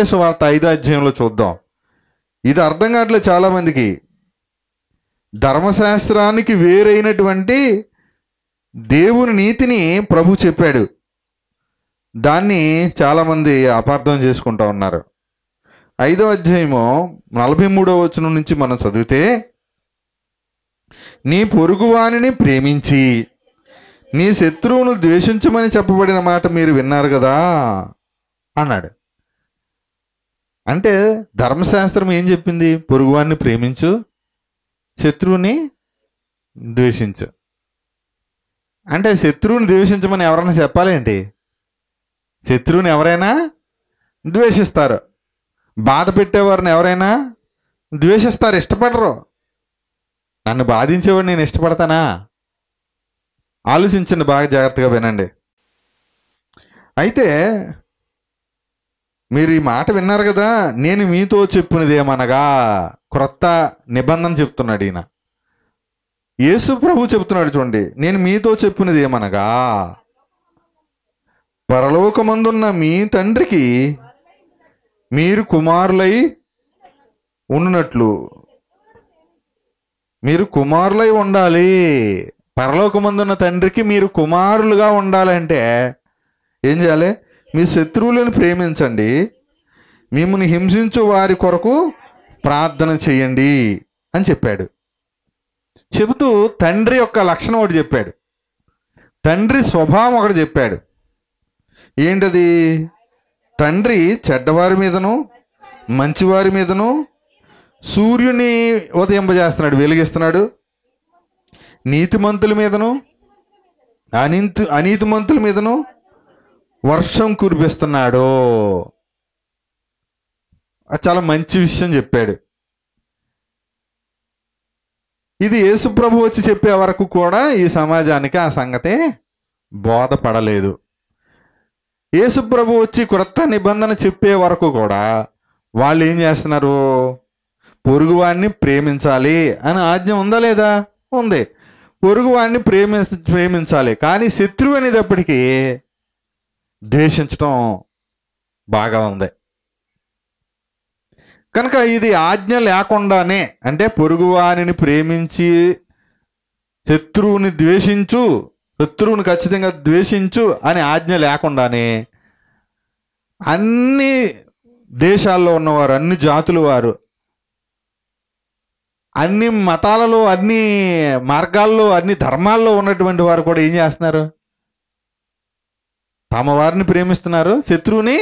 మత్తేసు వార్త ఐదో అధ్యాయంలో చూద్దాం ఇది అర్థం కావట్లేదు చాలామందికి ధర్మశాస్త్రానికి వేరైనటువంటి దేవుని నీతిని ప్రభు చెప్పాడు దాన్ని చాలామంది అపార్థం చేసుకుంటా ఉన్నారు ఐదో అధ్యాయము నలభై మూడో వచనం నుంచి మనం చదివితే నీ పొరుగువాణిని ప్రేమించి నీ శత్రువును ద్వేషించమని చెప్పబడిన మాట మీరు విన్నారు కదా అన్నాడు అంటే ధర్మశాస్త్రం ఏం చెప్పింది పొరుగువాన్ని ప్రేమించు శత్రువుని ద్వేషించు అంటే శత్రువుని ద్వేషించమని ఎవరైనా చెప్పాలేంటి శత్రువుని ఎవరైనా ద్వేషిస్తారు బాధ పెట్టేవారిని ఎవరైనా ద్వేషిస్తారు ఇష్టపడరు నన్ను బాధించేవాడు నేను ఇష్టపడతానా ఆలోచించండి బాగా జాగ్రత్తగా వినండి అయితే మీరు ఈ మాట విన్నారు కదా నేను మీతో చెప్పినదేమనగా క్రొత్త నిబంధన చెప్తున్నాడు ఈయన యేసు ప్రభు చెప్తున్నాడు చూడండి నేను మీతో చెప్పినది ఏమనగా పరలోకమందున్న మీ తండ్రికి మీరు కుమారులై ఉండునట్లు మీరు కుమారులై ఉండాలి పరలోకమందున్న తండ్రికి మీరు కుమారులుగా ఉండాలంటే ఏం చేయాలి మీ శత్రువులను ప్రేమించండి మిమ్మల్ని హింసించు వారి కొరకు ప్రార్థన చేయండి అని చెప్పాడు చెబుతూ తండ్రి యొక్క లక్షణం ఒకటి చెప్పాడు తండ్రి స్వభావం ఒకటి చెప్పాడు ఏంటది తండ్రి చెడ్డవారి మీదను మంచివారి మీదను సూర్యుని ఉదయింపజేస్తున్నాడు వెలిగిస్తున్నాడు నీతిమంతుల మీదను అనీతి అనీతిమంతుల మీదను వర్షం కురిపిస్తున్నాడో చాలా మంచి విషయం చెప్పాడు ఇది యేసుప్రభు వచ్చి చెప్పే వరకు కూడా ఈ సమాజానికి ఆ సంగతే బోధపడలేదు యేసుప్రభు వచ్చి క్రొత్త నిబంధన చెప్పే వరకు కూడా వాళ్ళు ఏం చేస్తున్నారు పొరుగువాడిని ప్రేమించాలి అని ఆజ్ఞ ఉందా లేదా ఉంది పొరుగువాడిని ప్రేమి ప్రేమించాలి కానీ శత్రువు అనేటప్పటికీ ద్వేషించడం బాగా ఉంది కనుక ఇది ఆజ్ఞ లేకుండానే అంటే పొరుగువానిని ప్రేమించి శత్రువుని ద్వేషించు శత్రువుని ఖచ్చితంగా ద్వేషించు అని ఆజ్ఞ లేకుండానే అన్ని దేశాల్లో ఉన్నవారు అన్ని జాతుల వారు అన్ని మతాలలో అన్ని మార్గాల్లో అన్ని ధర్మాల్లో ఉన్నటువంటి వారు కూడా ఏం చేస్తున్నారు తమ వారిని ప్రేమిస్తున్నారు శత్రువుని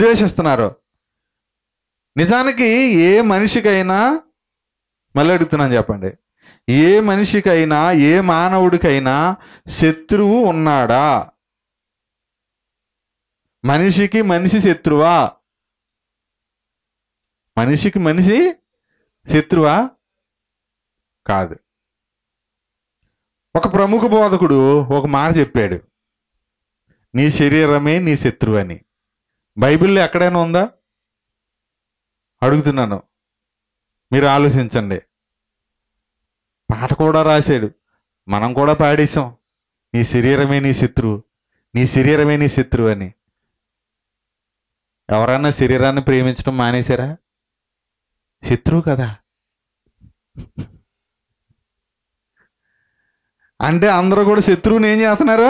ద్వేషిస్తున్నారు నిజానికి ఏ మనిషికైనా మళ్ళీ అడుగుతున్నాను చెప్పండి ఏ మనిషికైనా ఏ మానవుడికైనా శత్రువు ఉన్నాడా మనిషికి మనిషి శత్రువా మనిషికి మనిషి శత్రువా కాదు ఒక ప్రముఖ బోధకుడు ఒక మాట చెప్పాడు నీ శరీరమే నీ శత్రువు అని బైబిల్ ఎక్కడైనా ఉందా అడుగుతున్నాను మీరు ఆలోచించండి పాట కూడా రాశాడు మనం కూడా పాడేశాం నీ శరీరమే నీ శత్రువు నీ శరీరమే నీ శత్రువు అని ఎవరన్నా శరీరాన్ని ప్రేమించడం మానేశారా శత్రువు కదా అంటే అందరూ కూడా శత్రువుని ఏం చేస్తున్నారు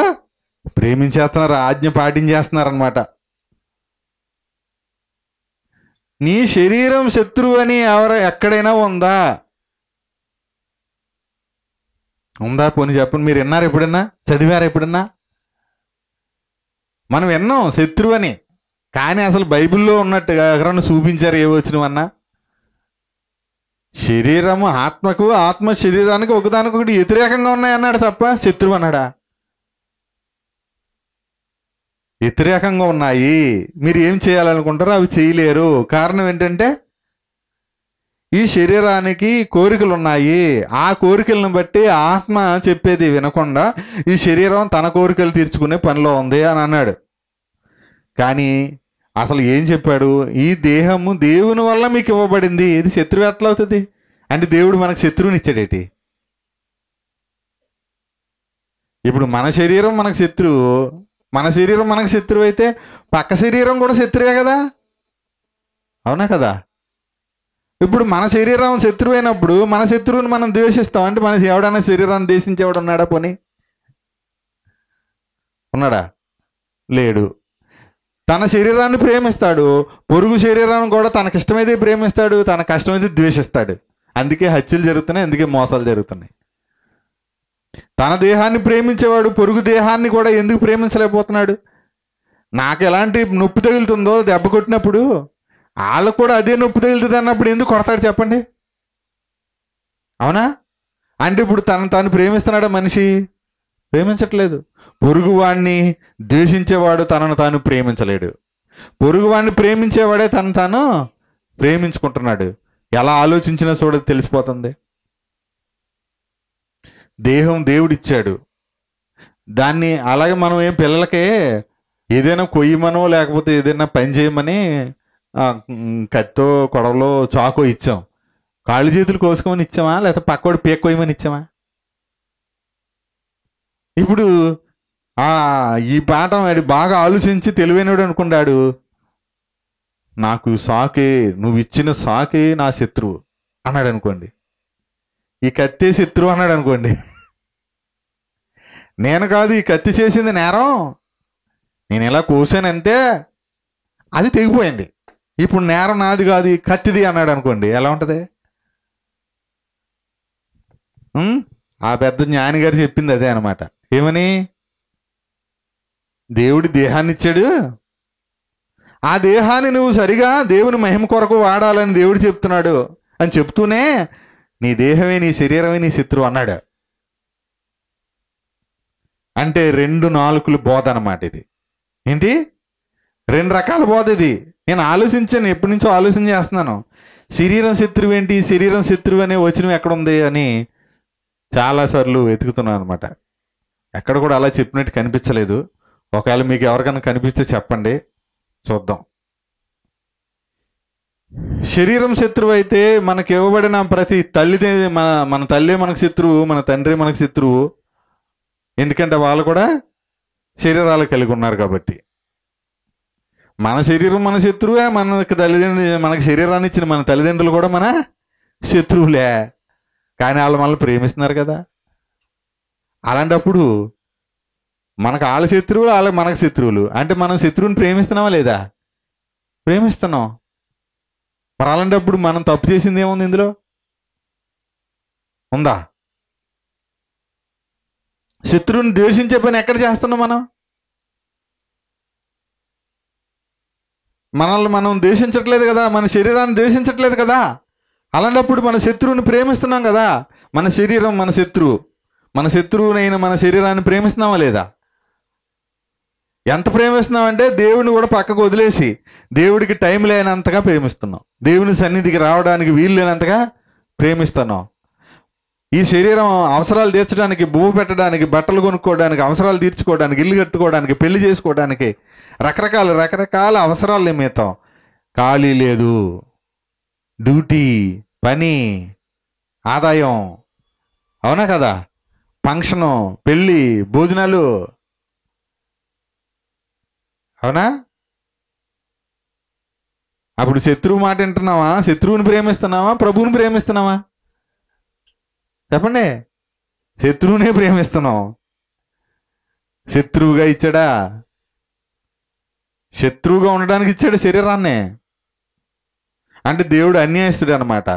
ప్రేమించేస్తున్నారు ఆజ్ఞ పాటించేస్తున్నారనమాట నీ శరీరం శత్రువు అని ఎవరు ఎక్కడైనా ఉందా ఉందా పోనీ చెప్పండి మీరు విన్నారు ఎప్పుడన్నా చదివారు ఎప్పుడన్నా మనం విన్నాం శత్రువు అని కానీ అసలు బైబిల్లో ఉన్నట్టుగా ఎవరన్నా చూపించారు ఏ అన్నా శరీరము ఆత్మకు ఆత్మ శరీరానికి ఒకదానికొకటి వ్యతిరేకంగా ఉన్నాయన్నాడు తప్ప శత్రువు అన్నాడా వ్యతిరేకంగా ఉన్నాయి మీరు ఏం చేయాలనుకుంటారో అవి చేయలేరు కారణం ఏంటంటే ఈ శరీరానికి కోరికలు ఉన్నాయి ఆ కోరికలను బట్టి ఆత్మ చెప్పేది వినకుండా ఈ శరీరం తన కోరికలు తీర్చుకునే పనిలో ఉంది అని అన్నాడు కానీ అసలు ఏం చెప్పాడు ఈ దేహము దేవుని వల్ల మీకు ఇవ్వబడింది ఇది శత్రువు ఎట్లా అవుతుంది అంటే దేవుడు మనకు శత్రువుని ఇచ్చాడేటి ఇప్పుడు మన శరీరం మనకు శత్రువు మన శరీరం మనకు శత్రువు అయితే పక్క శరీరం కూడా శత్రువే కదా అవునా కదా ఇప్పుడు మన శరీరం శత్రువైనప్పుడు మన శత్రువుని మనం ద్వేషిస్తాం అంటే మన ఎవడైనా శరీరాన్ని ద్వేషించేవాడు ఉన్నాడా పోనీ ఉన్నాడా లేడు తన శరీరాన్ని ప్రేమిస్తాడు పొరుగు శరీరాన్ని కూడా తనకిష్టమైతే ప్రేమిస్తాడు తన కష్టమైతే ద్వేషిస్తాడు అందుకే హత్యలు జరుగుతున్నాయి అందుకే మోసాలు జరుగుతున్నాయి తన దేహాన్ని ప్రేమించేవాడు పొరుగు దేహాన్ని కూడా ఎందుకు ప్రేమించలేకపోతున్నాడు నాకు ఎలాంటి నొప్పి తగులుతుందో దెబ్బ కొట్టినప్పుడు వాళ్ళకు కూడా అదే నొప్పి తగులుతుంది అన్నప్పుడు ఎందుకు కొడతాడు చెప్పండి అవునా అంటే ఇప్పుడు తను తాను ప్రేమిస్తున్నాడా మనిషి ప్రేమించట్లేదు పొరుగువాణ్ణి ద్వేషించేవాడు తనను తాను ప్రేమించలేడు పొరుగువాణ్ణి ప్రేమించేవాడే తను తాను ప్రేమించుకుంటున్నాడు ఎలా ఆలోచించినా చూడ తెలిసిపోతుంది దేహం దేవుడిచ్చాడు దాన్ని అలాగే మనం ఏం పిల్లలకే ఏదైనా కొయ్యమనో లేకపోతే ఏదైనా పని చేయమని కత్తో కొడవలో చాకో ఇచ్చాం కాళ్ళు చేతులు కోసుకోమని ఇచ్చామా లేకపోతే పక్కోడు పేక్కోయమని ఇచ్చామా ఇప్పుడు ఈ పాఠం వాడు బాగా ఆలోచించి తెలివైనడు అనుకున్నాడు నాకు సాకే నువ్వు ఇచ్చిన సాకే నా శత్రువు అన్నాడు అనుకోండి ఈ కత్తి శత్రు అన్నాడు అనుకోండి నేను కాదు ఈ కత్తి చేసింది నేరం నేను ఇలా కోసానంతే అది తెగిపోయింది ఇప్పుడు నేరం నాది కాదు ఈ కత్తిది అన్నాడు అనుకోండి ఎలా ఉంటుంది ఆ పెద్ద జ్ఞాని గారు చెప్పింది అదే అనమాట ఏమని దేవుడి దేహాన్ని ఇచ్చాడు ఆ దేహాన్ని నువ్వు సరిగా దేవుని మహిమ కొరకు వాడాలని దేవుడు చెప్తున్నాడు అని చెప్తూనే నీ దేహమే నీ శరీరమే నీ శత్రువు అన్నాడు అంటే రెండు నాలుకలు బోధ అనమాట ఇది ఏంటి రెండు రకాల బోధ ఇది నేను ఆలోచించాను ఎప్పటి నుంచో ఆలోచన చేస్తున్నాను శరీరం శత్రువు ఏంటి శరీరం శత్రువు అనే వచనం ఎక్కడుంది అని చాలాసార్లు వెతుకుతున్నాను అనమాట ఎక్కడ కూడా అలా చెప్పినట్టు కనిపించలేదు ఒకవేళ మీకు ఎవరికైనా కనిపిస్తే చెప్పండి చూద్దాం శరీరం శత్రువు అయితే మనకి ఇవ్వబడిన ప్రతి తల్లిదే మన మన తల్లి మనకు శత్రువు మన తండ్రి మనకు శత్రువు ఎందుకంటే వాళ్ళు కూడా శరీరాలు కలిగి ఉన్నారు కాబట్టి మన శరీరం మన శత్రువే మనకి తల్లిదండ్రులు మనకి శరీరాన్ని ఇచ్చిన మన తల్లిదండ్రులు కూడా మన శత్రువులే కానీ వాళ్ళు మనల్ని ప్రేమిస్తున్నారు కదా అలాంటప్పుడు మనకు వాళ్ళ శత్రువులు వాళ్ళ మనకు శత్రువులు అంటే మనం శత్రువుని ప్రేమిస్తున్నావా లేదా ప్రేమిస్తున్నాం మరి అలాంటప్పుడు మనం తప్పు చేసింది ఏముంది ఇందులో ఉందా శత్రువుని ద్వేషించే పని ఎక్కడ చేస్తున్నాం మనం మనల్ని మనం ద్వేషించట్లేదు కదా మన శరీరాన్ని ద్వేషించట్లేదు కదా అలాంటప్పుడు మన శత్రువుని ప్రేమిస్తున్నాం కదా మన శరీరం మన శత్రువు మన శత్రువునైనా మన శరీరాన్ని ప్రేమిస్తున్నామా లేదా ఎంత ప్రేమిస్తున్నామంటే దేవుడిని కూడా పక్కకు వదిలేసి దేవుడికి టైం లేనంతగా ప్రేమిస్తున్నాం దేవుని సన్నిధికి రావడానికి వీలు లేనంతగా ప్రేమిస్తున్నాం ఈ శరీరం అవసరాలు తీర్చడానికి భూమి పెట్టడానికి బట్టలు కొనుక్కోవడానికి అవసరాలు తీర్చుకోవడానికి ఇల్లు కట్టుకోవడానికి పెళ్లి చేసుకోవడానికి రకరకాల రకరకాల అవసరాలు నిమిత్తం ఖాళీ లేదు డ్యూటీ పని ఆదాయం అవునా కదా ఫంక్షను పెళ్ళి భోజనాలు అవునా అప్పుడు శత్రువు మాట వింటున్నావా శత్రువుని ప్రేమిస్తున్నావా ప్రభువుని ప్రేమిస్తున్నావా చెప్పండి శత్రువునే ప్రేమిస్తున్నావు శత్రువుగా ఇచ్చాడా శత్రువుగా ఉండడానికి ఇచ్చాడు శరీరాన్ని అంటే దేవుడు అన్యాయస్తుడు అనమాట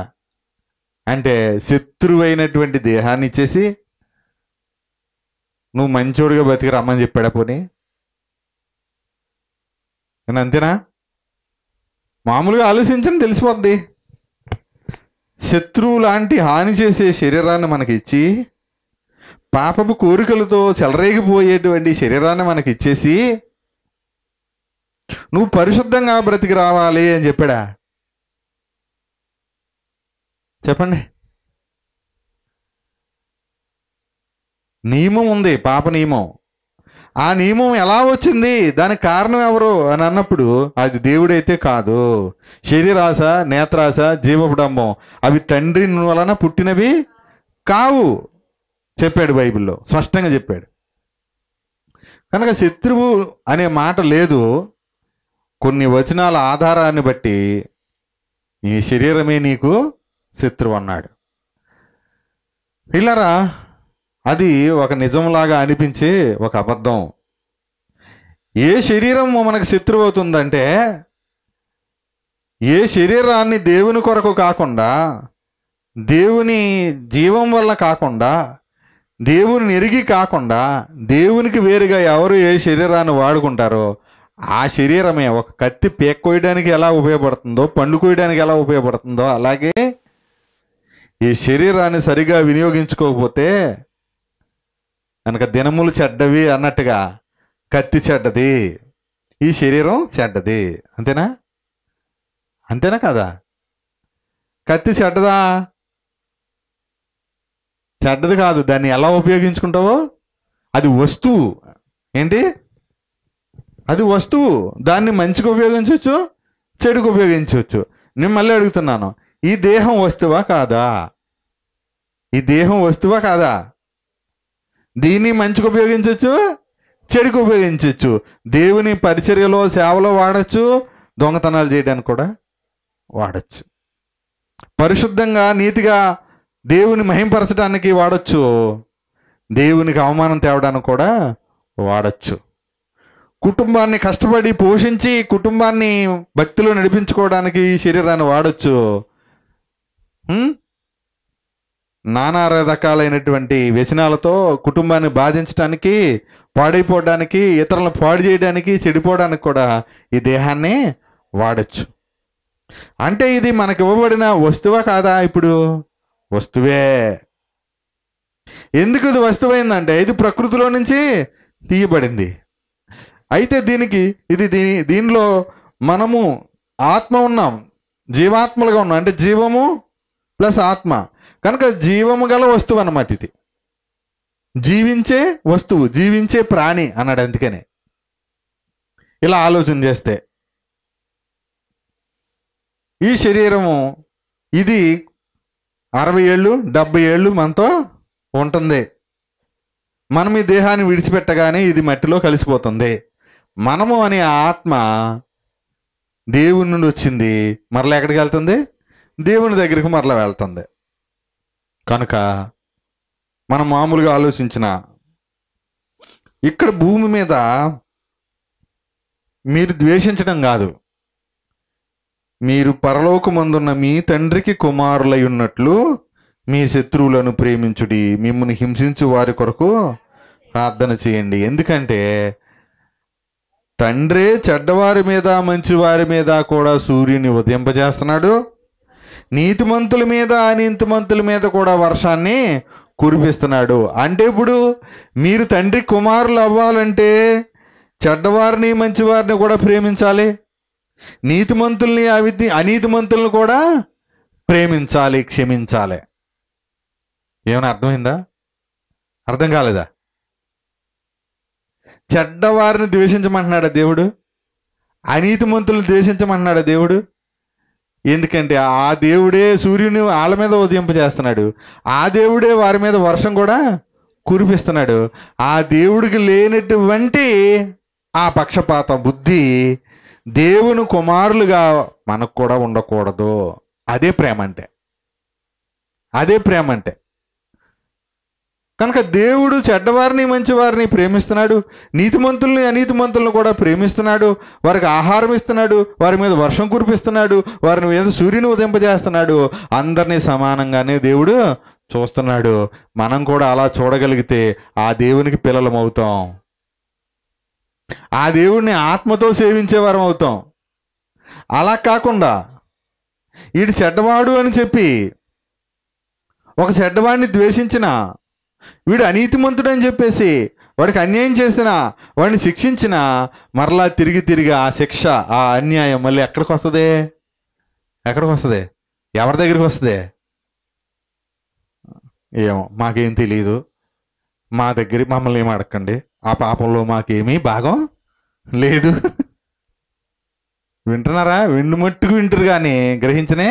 అంటే శత్రువైనటువంటి దేహాన్ని ఇచ్చేసి నువ్వు మంచోడుగా బతికి రమ్మని చెప్పాడా పోనీ నేను అంతేనా మామూలుగా ఆలోచించండి తెలిసిపోద్ది శత్రువు లాంటి హాని చేసే శరీరాన్ని మనకిచ్చి పాపపు కోరికలతో చెలరేగిపోయేటువంటి శరీరాన్ని మనకి ఇచ్చేసి నువ్వు పరిశుద్ధంగా బ్రతికి రావాలి అని చెప్పాడా చెప్పండి నియమం ఉంది పాప నియమం ఆ నియమం ఎలా వచ్చింది దానికి కారణం ఎవరు అని అన్నప్పుడు అది దేవుడైతే కాదు శరీరాశ నేత్రాశ జీవపుడంబం అవి తండ్రి వలన పుట్టినవి కావు చెప్పాడు బైబిల్లో స్పష్టంగా చెప్పాడు కనుక శత్రువు అనే మాట లేదు కొన్ని వచనాల ఆధారాన్ని బట్టి నీ శరీరమే నీకు శత్రువు అన్నాడు పిల్లరా అది ఒక నిజంలాగా అనిపించే ఒక అబద్ధం ఏ శరీరం మనకు శత్రువు అవుతుందంటే ఏ శరీరాన్ని దేవుని కొరకు కాకుండా దేవుని జీవం వల్ల కాకుండా దేవుని ఎరిగి కాకుండా దేవునికి వేరుగా ఎవరు ఏ శరీరాన్ని వాడుకుంటారో ఆ శరీరమే ఒక కత్తి పేక్కోయడానికి ఎలా ఉపయోగపడుతుందో పండు కోయడానికి ఎలా ఉపయోగపడుతుందో అలాగే ఈ శరీరాన్ని సరిగా వినియోగించుకోకపోతే కనుక దినములు చెడ్డవి అన్నట్టుగా కత్తి చెడ్డది ఈ శరీరం చెడ్డది అంతేనా అంతేనా కదా కత్తి చెడ్డదా చెడ్డది కాదు దాన్ని ఎలా ఉపయోగించుకుంటావో అది వస్తువు ఏంటి అది వస్తువు దాన్ని మంచిగా ఉపయోగించవచ్చు చెడుకు ఉపయోగించవచ్చు నేను మళ్ళీ అడుగుతున్నాను ఈ దేహం వస్తువా కాదా ఈ దేహం వస్తువా కాదా దీన్ని మంచికి ఉపయోగించవచ్చు చెడుకు ఉపయోగించవచ్చు దేవుని పరిచర్యలో సేవలో వాడచ్చు దొంగతనాలు చేయడానికి కూడా వాడచ్చు పరిశుద్ధంగా నీతిగా దేవుని మహింపరచడానికి వాడచ్చు దేవునికి అవమానం తేవడానికి కూడా వాడచ్చు కుటుంబాన్ని కష్టపడి పోషించి కుటుంబాన్ని భక్తిలో నడిపించుకోవడానికి ఈ శరీరాన్ని వాడచ్చు నానా రకాలైనటువంటి వ్యసనాలతో కుటుంబాన్ని బాధించడానికి పాడైపోవడానికి ఇతరులను పాడు చేయడానికి చెడిపోవడానికి కూడా ఈ దేహాన్ని వాడచ్చు అంటే ఇది మనకు ఇవ్వబడిన వస్తువా కాదా ఇప్పుడు వస్తువే ఎందుకు ఇది వస్తువైందంటే ఇది ప్రకృతిలో నుంచి తీయబడింది అయితే దీనికి ఇది దీని దీనిలో మనము ఆత్మ ఉన్నాం జీవాత్మలుగా ఉన్నాం అంటే జీవము ప్లస్ ఆత్మ కనుక జీవము గల వస్తువు అన్నమాట ఇది జీవించే వస్తువు జీవించే ప్రాణి అన్నాడు అందుకనే ఇలా ఆలోచన చేస్తే ఈ శరీరము ఇది అరవై ఏళ్ళు డెబ్బై ఏళ్ళు మనతో ఉంటుంది మనం ఈ దేహాన్ని విడిచిపెట్టగానే ఇది మట్టిలో కలిసిపోతుంది మనము అనే ఆత్మ దేవుని నుండి వచ్చింది మరలా ఎక్కడికి వెళ్తుంది దేవుని దగ్గరికి మరలా వెళ్తుంది కనుక మనం మామూలుగా ఆలోచించిన ఇక్కడ భూమి మీద మీరు ద్వేషించడం కాదు మీరు పరలోకమందున్న మీ తండ్రికి కుమారులై ఉన్నట్లు మీ శత్రువులను ప్రేమించుడి మిమ్మల్ని హింసించు వారి కొరకు ప్రార్థన చేయండి ఎందుకంటే తండ్రే చెడ్డవారి మీద మంచివారి మీద కూడా సూర్యుని ఉదయింపజేస్తున్నాడు నీతిమంతుల మీద అనింతిమంతుల మీద కూడా వర్షాన్ని కురిపిస్తున్నాడు అంటే ఇప్పుడు మీరు తండ్రి కుమారులు అవ్వాలంటే చెడ్డవారిని మంచివారిని కూడా ప్రేమించాలి నీతిమంతుల్ని అనీతి అనీతిమంతులను కూడా ప్రేమించాలి క్షమించాలి ఏమైనా అర్థమైందా అర్థం కాలేదా చెడ్డవారిని ద్వేషించమంటున్నాడా దేవుడు అనీతిమంతులు ద్వేషించమంటున్నాడా దేవుడు ఎందుకంటే ఆ దేవుడే సూర్యుని వాళ్ళ మీద ఉదయింపజేస్తున్నాడు ఆ దేవుడే వారి మీద వర్షం కూడా కురిపిస్తున్నాడు ఆ దేవుడికి లేనటువంటి ఆ పక్షపాత బుద్ధి దేవుని కుమారులుగా మనకు కూడా ఉండకూడదు అదే ప్రేమ అంటే అదే ప్రేమ అంటే కనుక దేవుడు చెడ్డవారిని మంచివారిని ప్రేమిస్తున్నాడు నీతిమంతుల్ని అనీతిమంతులను కూడా ప్రేమిస్తున్నాడు వారికి ఆహారం ఇస్తున్నాడు వారి మీద వర్షం కురిపిస్తున్నాడు వారి మీద సూర్యుని ఉదింపజేస్తున్నాడు అందరినీ సమానంగానే దేవుడు చూస్తున్నాడు మనం కూడా అలా చూడగలిగితే ఆ దేవునికి పిల్లలం అవుతాం ఆ దేవుడిని ఆత్మతో సేవించేవారం అవుతాం అలా కాకుండా ఈడు చెడ్డవాడు అని చెప్పి ఒక చెడ్డవాడిని ద్వేషించినా వీడు అనీతిమంతుడు చెప్పేసి వాడికి అన్యాయం చేసినా వాడిని శిక్షించిన మరలా తిరిగి తిరిగి ఆ శిక్ష ఆ అన్యాయం మళ్ళీ ఎక్కడికి వస్తుంది ఎక్కడికి వస్తుంది ఎవరి దగ్గరికి వస్తుంది ఏమో మాకేం తెలియదు మా దగ్గర మమ్మల్ని ఏమి అడగండి ఆ పాపంలో మాకేమీ భాగం లేదు వింటున్నారా విండు మట్టుకు వింటారు కానీ గ్రహించనే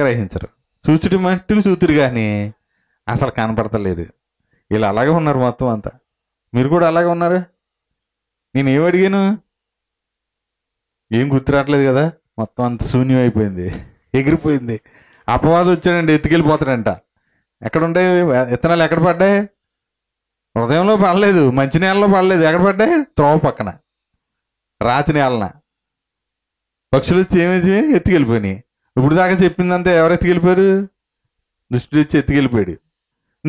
గ్రహించరు చూచుడు మట్టుకు చూతురు కానీ అసలు కనపడతలేదు వీళ్ళు అలాగే ఉన్నారు మొత్తం అంతా మీరు కూడా అలాగే ఉన్నారు నేను ఏం అడిగాను ఏం గుర్తురావట్లేదు కదా మొత్తం అంత శూన్యం అయిపోయింది ఎగిరిపోయింది అపవాదం వచ్చాడండి ఎత్తుకెళ్ళిపోతాడంట ఎక్కడ ఉంటాయి విత్తనాలు ఎక్కడ పడ్డాయి హృదయంలో పడలేదు మంచి నేలలో పడలేదు ఎక్కడ పడ్డాయి త్రోవ పక్కన రాతి నేలన పక్షులు వచ్చి చేయని ఎత్తుకెళ్ళిపోయినాయి ఇప్పుడు దాకా చెప్పిందంతా ఎవరు ఎత్తుకెళ్ళిపోయారు దృష్టి వచ్చి ఎత్తుకెళ్ళిపోయాడు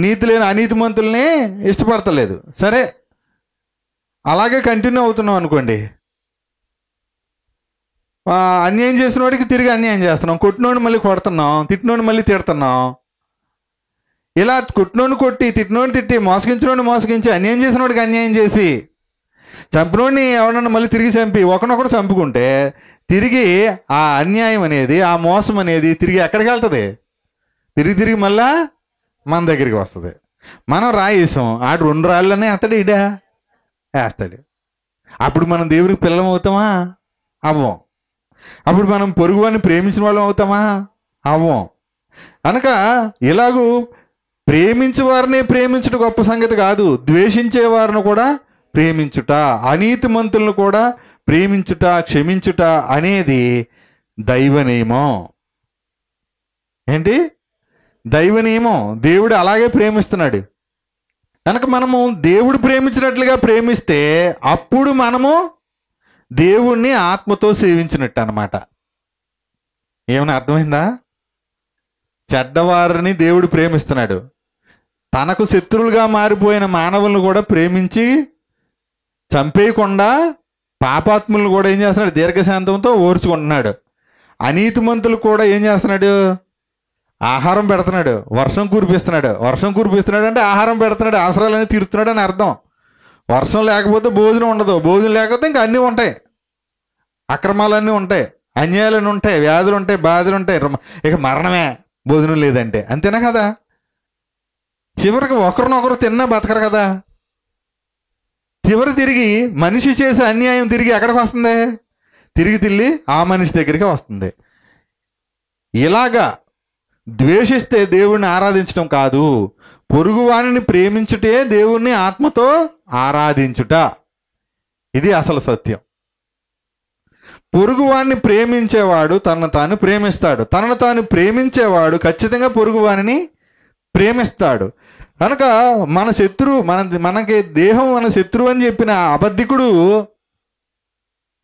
నీతి లేని అనీతి మంతుల్ని ఇష్టపడతలేదు సరే అలాగే కంటిన్యూ అవుతున్నాం అనుకోండి అన్యాయం చేసిన వాడికి తిరిగి అన్యాయం చేస్తున్నాం కొట్టినోడిని మళ్ళీ కొడుతున్నాం తిట్టినోడిని మళ్ళీ తిడుతున్నాం ఇలా కొట్టినోడిని కొట్టి తిట్టినోడిని తిట్టి మోసగించినోడిని మోసగించి అన్యాయం చేసిన వాడికి అన్యాయం చేసి చంపినోడిని ఎవరన్నా మళ్ళీ తిరిగి చంపి ఒకనొకడు చంపుకుంటే తిరిగి ఆ అన్యాయం అనేది ఆ మోసం అనేది తిరిగి ఎక్కడికి వెళ్తుంది తిరిగి తిరిగి మళ్ళా మన దగ్గరికి వస్తుంది మనం రాయేసాం ఆడు రెండు రాళ్ళనే అతడు ఇడా వేస్తాడు అప్పుడు మనం దేవుడికి పిల్లలం అవుతామా అవ్వం అప్పుడు మనం పొరుగు వాడిని ప్రేమించిన వాళ్ళం అవుతామా అవ్వం అనక ఇలాగూ ప్రేమించేవారిని వారిని ప్రేమించుట గొప్ప సంగతి కాదు ద్వేషించే వారిని కూడా ప్రేమించుట అనీతి మంతులను కూడా ప్రేమించుట క్షమించుట అనేది దైవ నియమం ఏంటి దైవ నియమం దేవుడు అలాగే ప్రేమిస్తున్నాడు కనుక మనము దేవుడు ప్రేమించినట్లుగా ప్రేమిస్తే అప్పుడు మనము దేవుణ్ణి ఆత్మతో సేవించినట్టు అనమాట ఏమైనా అర్థమైందా చెడ్డవారిని దేవుడు ప్రేమిస్తున్నాడు తనకు శత్రువులుగా మారిపోయిన మానవులను కూడా ప్రేమించి చంపేయకుండా పాపాత్ములను కూడా ఏం చేస్తున్నాడు దీర్ఘశాంతంతో ఓర్చుకుంటున్నాడు అనీతిమంతులు కూడా ఏం చేస్తున్నాడు ఆహారం పెడుతున్నాడు వర్షం కురిపిస్తున్నాడు వర్షం కురిపిస్తున్నాడు అంటే ఆహారం పెడుతున్నాడు అవసరాలన్నీ తీరుతున్నాడు అని అర్థం వర్షం లేకపోతే భోజనం ఉండదు భోజనం లేకపోతే ఇంకా అన్నీ ఉంటాయి అక్రమాలన్నీ ఉంటాయి అన్యాయాలన్నీ ఉంటాయి వ్యాధులు ఉంటాయి బాధలు ఉంటాయి ఇక మరణమే భోజనం లేదంటే అంతేనా కదా చివరికి ఒకరినొకరు తిన్నా బతకరు కదా చివరి తిరిగి మనిషి చేసే అన్యాయం తిరిగి ఎక్కడికి వస్తుంది తిరిగి తిల్లి ఆ మనిషి దగ్గరికి వస్తుంది ఇలాగా ద్వేషిస్తే దేవుణ్ణి ఆరాధించటం కాదు పొరుగువాణిని ప్రేమించుటే దేవుణ్ణి ఆత్మతో ఆరాధించుట ఇది అసలు సత్యం పొరుగువాణ్ణి ప్రేమించేవాడు తనను తాను ప్రేమిస్తాడు తనను తాను ప్రేమించేవాడు ఖచ్చితంగా పొరుగువాణిని ప్రేమిస్తాడు కనుక మన శత్రువు మన మనకి దేహం మన శత్రువు అని చెప్పిన అబద్ధికుడు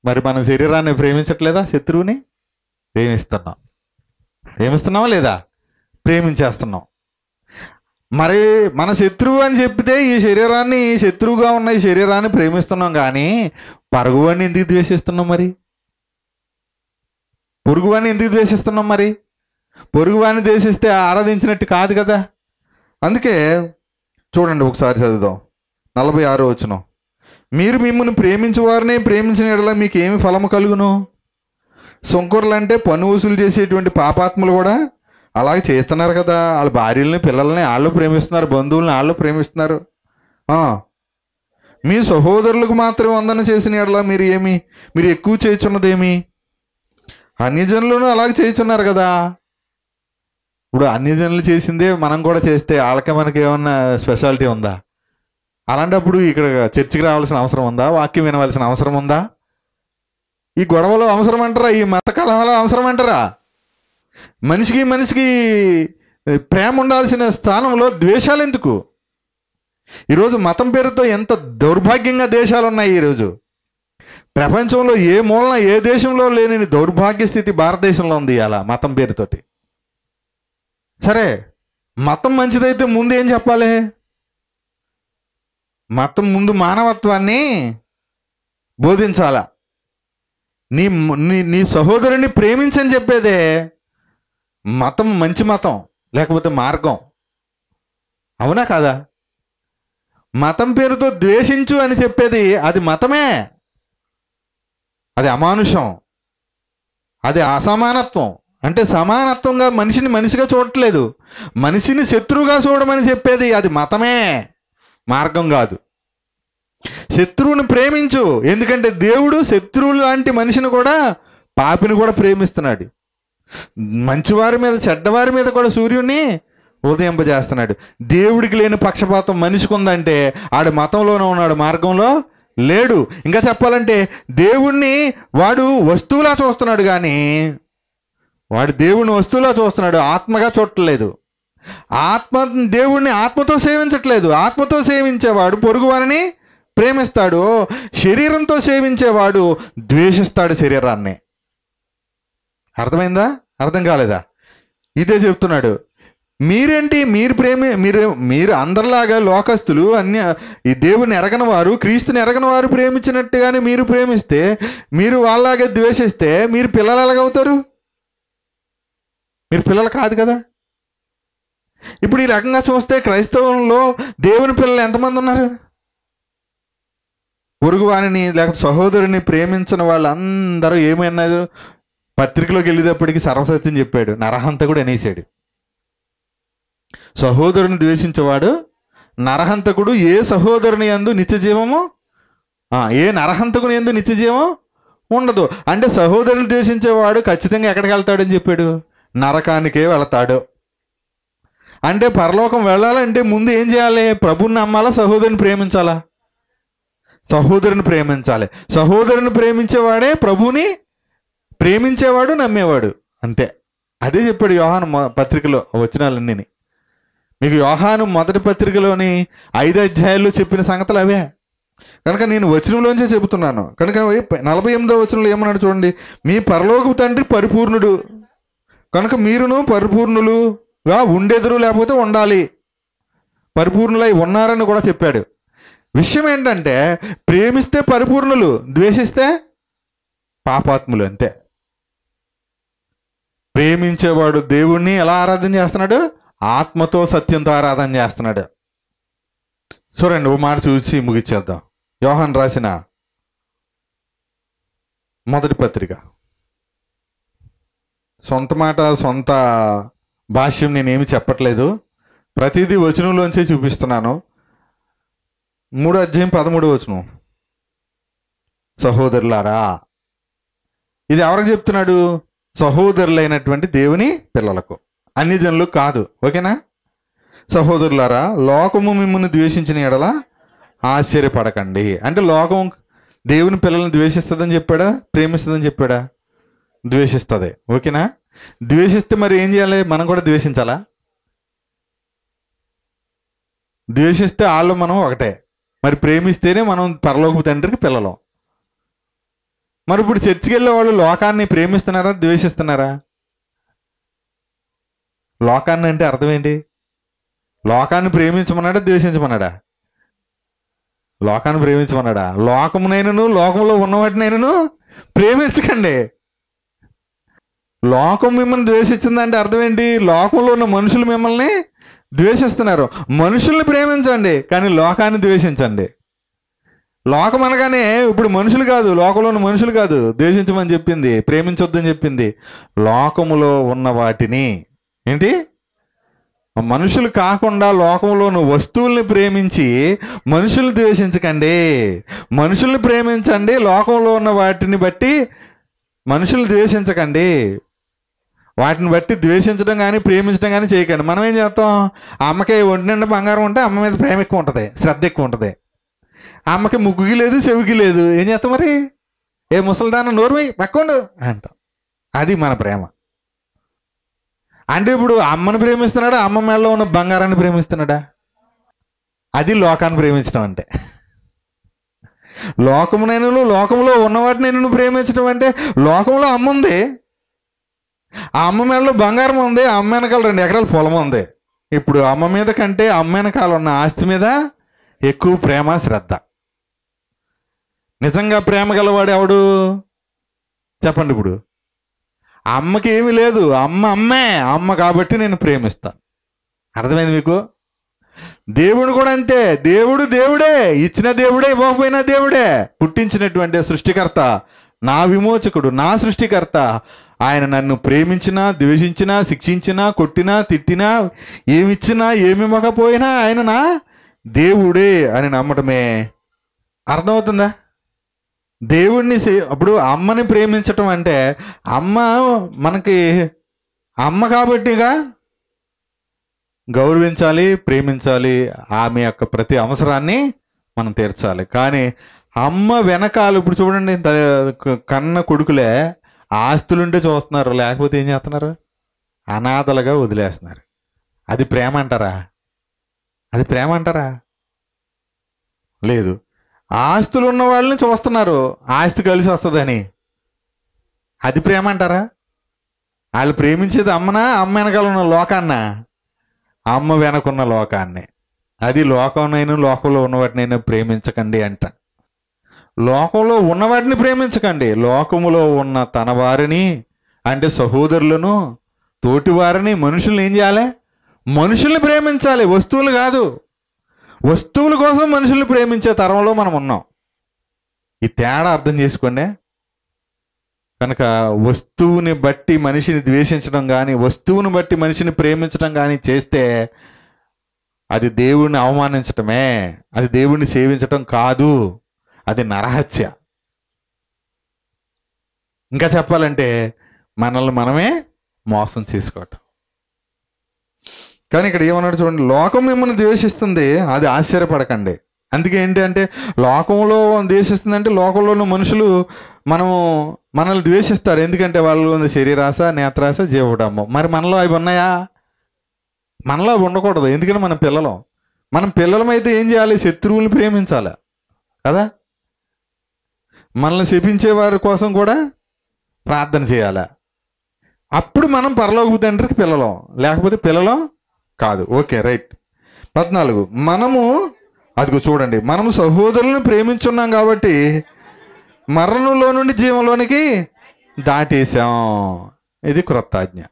మరి మన శరీరాన్ని ప్రేమించట్లేదా శత్రువుని ప్రేమిస్తున్నాం ప్రేమిస్తున్నావా లేదా ప్రేమించేస్తున్నాం మరి మన శత్రువు అని చెప్తే ఈ శరీరాన్ని శత్రువుగా ఉన్న ఈ శరీరాన్ని ప్రేమిస్తున్నాం కానీ పరుగువాడిని ఎందుకు ద్వేషిస్తున్నాం మరి పొరుగువాడిని ఎందుకు ద్వేషిస్తున్నాం మరి పొరుగువాడిని ద్వేషిస్తే ఆరాధించినట్టు కాదు కదా అందుకే చూడండి ఒకసారి చదువుదాం నలభై ఆరో వచ్చిన మీరు మిమ్మల్ని ప్రేమించే వారిని ప్రేమించిన ఎడలా మీకు ఏమి ఫలము కలుగును సొంకూరలు అంటే పన్ను వసూలు చేసేటువంటి పాపాత్మలు కూడా అలాగే చేస్తున్నారు కదా వాళ్ళ భార్యల్ని పిల్లల్ని వాళ్ళు ప్రేమిస్తున్నారు బంధువుల్ని వాళ్ళు ప్రేమిస్తున్నారు మీ సహోదరులకు మాత్రమే వందన చేసిన ఎడలా మీరు ఏమి మీరు ఎక్కువ చేయుచున్నదేమి అన్యజనులను అలాగే చేయుచున్నారు కదా ఇప్పుడు అన్యజనులు చేసిందే మనం కూడా చేస్తే వాళ్ళకే మనకి ఏమన్నా స్పెషాలిటీ ఉందా అలాంటప్పుడు ఇక్కడ చర్చికి రావాల్సిన అవసరం ఉందా వాక్యం వినవలసిన అవసరం ఉందా ఈ గొడవలో అవసరం అంటారా ఈ మత కలహాలో అవసరం అంటారా మనిషికి మనిషికి ప్రేమ ఉండాల్సిన స్థానంలో ద్వేషాలు ఎందుకు ఈరోజు మతం పేరుతో ఎంత దౌర్భాగ్యంగా దేశాలు ఉన్నాయి ఈరోజు ప్రపంచంలో ఏ మూలన ఏ దేశంలో లేని దౌర్భాగ్య స్థితి భారతదేశంలో ఉంది అలా మతం పేరుతోటి సరే మతం మంచిదైతే ముందు ఏం చెప్పాలి మతం ముందు మానవత్వాన్ని బోధించాలా నీ నీ నీ సహోదరుని ప్రేమించని చెప్పేదే మతం మంచి మతం లేకపోతే మార్గం అవునా కాదా మతం పేరుతో ద్వేషించు అని చెప్పేది అది మతమే అది అమానుషం అది అసమానత్వం అంటే సమానత్వంగా మనిషిని మనిషిగా చూడట్లేదు మనిషిని శత్రువుగా చూడమని చెప్పేది అది మతమే మార్గం కాదు శత్రువుని ప్రేమించు ఎందుకంటే దేవుడు శత్రువు లాంటి మనిషిని కూడా పాపిని కూడా ప్రేమిస్తున్నాడు మంచివారి మీద చెడ్డవారి మీద కూడా సూర్యుడిని ఉదయింపజేస్తున్నాడు దేవుడికి లేని పక్షపాతం మనిషికి ఉందంటే ఆడు మతంలోనే ఉన్నాడు మార్గంలో లేడు ఇంకా చెప్పాలంటే దేవుణ్ణి వాడు వస్తువులా చూస్తున్నాడు కానీ వాడు దేవుణ్ణి వస్తువులా చూస్తున్నాడు ఆత్మగా చూడట్లేదు ఆత్మ దేవుణ్ణి ఆత్మతో సేవించట్లేదు ఆత్మతో సేవించేవాడు పొరుగువారిని ప్రేమిస్తాడు శరీరంతో సేవించేవాడు ద్వేషిస్తాడు శరీరాన్ని అర్థమైందా అర్థం కాలేదా ఇదే చెప్తున్నాడు మీరేంటి మీరు ప్రేమి మీరు మీరు అందరిలాగా లోకస్తులు అన్ని ఈ దేవుని ఎరగని వారు క్రీస్తుని ఎరగని వారు ప్రేమించినట్టుగానే మీరు ప్రేమిస్తే మీరు వాళ్ళలాగే ద్వేషిస్తే మీరు పిల్లలు ఎలాగవుతారు మీరు పిల్లలు కాదు కదా ఇప్పుడు ఈ రకంగా చూస్తే క్రైస్తవంలో దేవుని పిల్లలు ఎంతమంది ఉన్నారు పొరుగువాణిని లేకపోతే సహోదరుని ప్రేమించిన వాళ్ళందరూ ఏమైనా పత్రికలోకి వెళ్ళేటప్పటికి సర్వసత్యం చెప్పాడు నరహంత కూడా అనేసాడు సహోదరుని ద్వేషించేవాడు నరహంతకుడు ఏ సహోదరుని ఎందు నిత్యజీవము ఏ నరహంతకుని ఎందు నిత్యజీవం ఉండదు అంటే సహోదరుని ద్వేషించేవాడు ఖచ్చితంగా ఎక్కడికి వెళ్తాడని చెప్పాడు నరకానికే వెళతాడు అంటే పరలోకం వెళ్ళాలంటే ముందు ఏం చేయాలి ప్రభుని నమ్మాలా సహోదరుని ప్రేమించాలా సహోదరుని ప్రేమించాలి సహోదరుని ప్రేమించేవాడే ప్రభుని ప్రేమించేవాడు నమ్మేవాడు అంతే అదే చెప్పాడు యోహాను పత్రికలో వచనాలన్నీ మీకు యోహాను మొదటి పత్రికలోని ఐదు అధ్యాయాల్లో చెప్పిన సంగతులు అవే కనుక నేను వచనంలోంచే చెబుతున్నాను కనుక నలభై ఎనిమిదో వచనంలో ఏమన్నాడు చూడండి మీ పరలోకి తండ్రి పరిపూర్ణుడు కనుక మీరును పరిపూర్ణులుగా ఉండెదురు లేకపోతే ఉండాలి పరిపూర్ణులై ఉన్నారని కూడా చెప్పాడు విషయం ఏంటంటే ప్రేమిస్తే పరిపూర్ణులు ద్వేషిస్తే పాపాత్ములు అంతే ప్రేమించేవాడు దేవుణ్ణి ఎలా ఆరాధన చేస్తున్నాడు ఆత్మతో సత్యంతో ఆరాధన చేస్తున్నాడు చూడండి ఓ మాట చూసి ముగిచ్చేద్దాం యోహన్ రాసిన మొదటి పత్రిక సొంత మాట సొంత భాష్యం నేనేమి చెప్పట్లేదు ప్రతిదీ వచనంలోంచే చూపిస్తున్నాను మూడు అధ్యాయం పదమూడు వచనం సహోదరులారా ఇది ఎవరికి చెప్తున్నాడు సహోదరులైనటువంటి దేవుని పిల్లలకు అన్ని జనులు కాదు ఓకేనా సహోదరులారా లోకము మిమ్మల్ని ద్వేషించిన ఎడల ఆశ్చర్యపడకండి అంటే లోకం దేవుని పిల్లల్ని ద్వేషిస్తుందని చెప్పాడా ప్రేమిస్తుందని చెప్పాడా ద్వేషిస్తుంది ఓకేనా ద్వేషిస్తే మరి ఏం చేయాలి మనం కూడా ద్వేషించాలా ద్వేషిస్తే వాళ్ళు మనం ఒకటే మరి ప్రేమిస్తేనే మనం పరలోకపు తండ్రికి పిల్లలం మరి ఇప్పుడు చర్చికి వెళ్ళే వాళ్ళు లోకాన్ని ప్రేమిస్తున్నారా ద్వేషిస్తున్నారా లోకాన్ని అంటే అర్థం ఏంటి లోకాన్ని ప్రేమించమన్నాడా ద్వేషించమన్నాడా లోకాన్ని ప్రేమించమన్నాడా లోకమునైనను లోకంలో ఉన్నవాటినైనను ప్రేమించకండి లోకం మిమ్మల్ని ద్వేషించిందంటే అర్థం ఏంటి లోకంలో ఉన్న మనుషులు మిమ్మల్ని ద్వేషిస్తున్నారు మనుషుల్ని ప్రేమించండి కానీ లోకాన్ని ద్వేషించండి లోకం అనగానే ఇప్పుడు మనుషులు కాదు లోకంలోని మనుషులు కాదు ద్వేషించమని చెప్పింది ప్రేమించొద్దని చెప్పింది లోకములో ఉన్న వాటిని ఏంటి మనుషులు కాకుండా లోకంలోని వస్తువుల్ని ప్రేమించి మనుషులు ద్వేషించకండి మనుషుల్ని ప్రేమించండి లోకంలో ఉన్న వాటిని బట్టి మనుషులు ద్వేషించకండి వాటిని బట్టి ద్వేషించడం కానీ ప్రేమించడం కానీ చేయకండి మనం ఏం చేస్తాం అమ్మకి ఒంటి బంగారం ఉంటే అమ్మ మీద ప్రేమ ఎక్కువ ఉంటుంది శ్రద్ధ ఎక్కువ ఉంటుంది అమ్మకి ముగ్గుకి లేదు చెవికి లేదు ఏం చేస్తాం మరి ఏ ముసలిదాన నోర్మి పక్కండు అంటాం అది మన ప్రేమ అంటే ఇప్పుడు అమ్మను ప్రేమిస్తున్నాడా అమ్మ మేడలో ఉన్న బంగారాన్ని ప్రేమిస్తున్నాడా అది లోకాన్ని ప్రేమించడం అంటే లోకమునైన లోకంలో ఉన్నవాటిని నేను ప్రేమించడం అంటే లోకంలో అమ్మ ఉంది ఆ అమ్మ మేడలో బంగారం ఉంది అమ్మ వెనకాల రెండు ఎకరాల పొలం ఉంది ఇప్పుడు అమ్మ మీద కంటే అమ్మ వెనకాల ఉన్న ఆస్తి మీద ఎక్కువ ప్రేమ శ్రద్ధ నిజంగా ప్రేమ గలవాడు ఎవడు చెప్పండి ఇప్పుడు అమ్మకి ఏమి లేదు అమ్మ అమ్మే అమ్మ కాబట్టి నేను ప్రేమిస్తాను అర్థమైంది మీకు దేవుడు కూడా అంతే దేవుడు దేవుడే ఇచ్చిన దేవుడే ఇవ్వకపోయినా దేవుడే పుట్టించినటువంటి సృష్టికర్త నా విమోచకుడు నా సృష్టికర్త ఆయన నన్ను ప్రేమించినా ద్వేషించినా శిక్షించినా కొట్టినా తిట్టినా ఏమిచ్చినా ఇవ్వకపోయినా ఆయన నా దేవుడే అని నమ్మటమే అర్థమవుతుందా దేవుణ్ణి అప్పుడు అమ్మని ప్రేమించటం అంటే అమ్మ మనకి అమ్మ కాబట్టిగా గౌరవించాలి ప్రేమించాలి ఆమె యొక్క ప్రతి అవసరాన్ని మనం తీర్చాలి కానీ అమ్మ వెనకాల ఇప్పుడు చూడండి కన్న కొడుకులే ఆస్తులుంటే చూస్తున్నారు లేకపోతే ఏం చేస్తున్నారు అనాథలుగా వదిలేస్తున్నారు అది ప్రేమ అంటారా అది ప్రేమ అంటారా లేదు ఆస్తులు ఉన్న వాళ్ళని చూస్తున్నారు ఆస్తి కలిసి వస్తుందని అది ప్రేమ అంటారా వాళ్ళు ప్రేమించేది అమ్మనా అమ్మ వెనకాల ఉన్న లోకాన్న అమ్మ వెనకున్న లోకాన్ని అది లోకంనైనా లోకంలో ఉన్నవాటినైనా ప్రేమించకండి అంట లోకంలో ఉన్నవాటిని ప్రేమించకండి లోకములో ఉన్న తన వారిని అంటే సహోదరులను తోటి వారిని మనుషుల్ని ఏం చేయాలి మనుషుల్ని ప్రేమించాలి వస్తువులు కాదు వస్తువుల కోసం మనుషుల్ని ప్రేమించే తరంలో మనం ఉన్నాం ఈ తేడా అర్థం చేసుకోండి కనుక వస్తువుని బట్టి మనిషిని ద్వేషించడం కానీ వస్తువుని బట్టి మనిషిని ప్రేమించడం కానీ చేస్తే అది దేవుడిని అవమానించటమే అది దేవుడిని సేవించటం కాదు అది నరహత్య ఇంకా చెప్పాలంటే మనల్ని మనమే మోసం చేసుకోవటం కానీ ఇక్కడ ఏమన్నాడు చూడండి లోకం మిమ్మల్ని ద్వేషిస్తుంది అది ఆశ్చర్యపడకండి అందుకే ఏంటి అంటే లోకంలో ద్వేషిస్తుంది అంటే లోకంలో ఉన్న మనుషులు మనము మనల్ని ద్వేషిస్తారు ఎందుకంటే వాళ్ళు శరీరాశ నేత్రాస జీవడము మరి మనలో అవి ఉన్నాయా మనలో అవి ఉండకూడదు ఎందుకంటే మన పిల్లలం మనం పిల్లలమైతే ఏం చేయాలి శత్రువుని ప్రేమించాలి కదా మనల్ని శపించే వారి కోసం కూడా ప్రార్థన చేయాలి అప్పుడు మనం పరలోకి తండ్రికి పిల్లలం లేకపోతే పిల్లలం కాదు ఓకే రైట్ పద్నాలుగు మనము అది చూడండి మనము సహోదరులను ప్రేమించున్నాం కాబట్టి మరణంలో నుండి జీవంలోనికి దాటేశాం ఇది క్రొత్త ఎవరు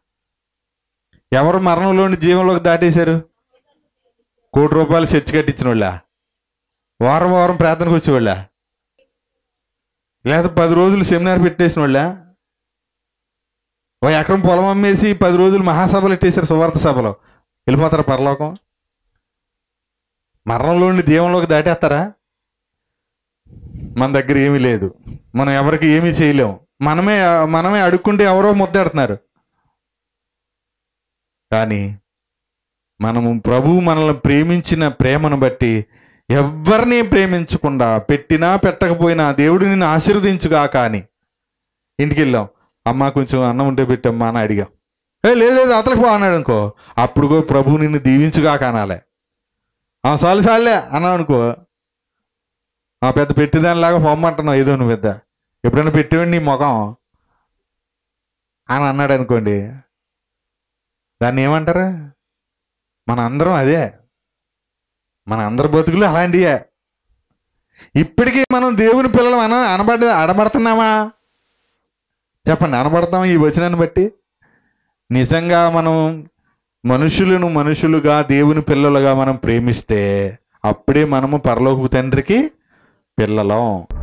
ఎవరు మరణంలోని జీవంలోకి దాటేశారు కోటి రూపాయలు చర్చి కట్టించిన వాళ్ళ వారం వారం ప్రార్థనకు వచ్చేవాళ్ళ లేదా పది రోజులు సెమినార్ పెట్టేసిన వాళ్ళ ఒక ఎకరం పొలం అమ్మేసి పది రోజులు మహాసభలు పెట్టేశారు సువార్త సభలో వెళ్ళిపోతారా పరలోకం మరణంలోని దీవంలోకి దాటేస్తారా మన దగ్గర ఏమీ లేదు మనం ఎవరికి ఏమీ చేయలేము మనమే మనమే అడుక్కుంటే ఎవరో ముద్దెడుతున్నారు కానీ మనము ప్రభువు మనల్ని ప్రేమించిన ప్రేమను బట్టి ఎవరిని ప్రేమించకుండా పెట్టినా పెట్టకపోయినా దేవుడు నిన్ను ఆశీర్వదించుగా కానీ ఇంటికి వెళ్ళాం అమ్మ కొంచెం అన్నం ఉంటే పెట్టమ్మా అని అడిగాం ఏ లేదు లేదు అతలకు పో అన్నాడు అనుకో అప్పుడు ప్రభు నిన్ను దీవించుగా కానాలే ఆ సాలు సాలే అన్నావు అనుకో ఆ పెద్ద పెట్టిదానిలాగా పొమ్మంటున్నావు ఏదో నువ్వు పెద్ద ఎప్పుడైనా పెట్టేవండి నీ ముఖం అని అన్నాడు అనుకోండి దాన్ని ఏమంటారు మన అందరం అదే మన అందరి బతుకులు అలాంటివే ఇప్పటికీ మనం దేవుని పిల్లలు మనం అనబడ అడబడుతున్నామా చెప్పండి అనబడతామా ఈ వచనాన్ని బట్టి నిజంగా మనం మనుషులను మనుషులుగా దేవుని పిల్లలుగా మనం ప్రేమిస్తే అప్పుడే మనము పరలోకపు తండ్రికి పిల్లలం